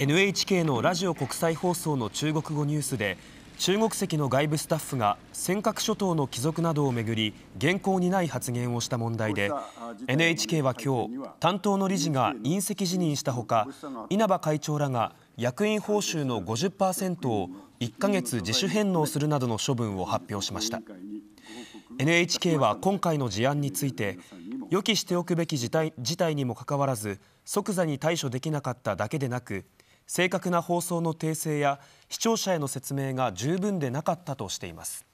NHK のラジオ国際放送の中国語ニュースで中国籍の外部スタッフが尖閣諸島の帰属などをめぐり現行にない発言をした問題で NHK は今日担当の理事が引責辞任したほか稲葉会長らが役員報酬の50%を1ヶ月自主返納するなどの処分を発表しました NHK は今回の事案について予期しておくべき事態にもかかわらず即座に対処できなかっただけでなく正確な放送の訂正や視聴者への説明が十分でなかったとしています。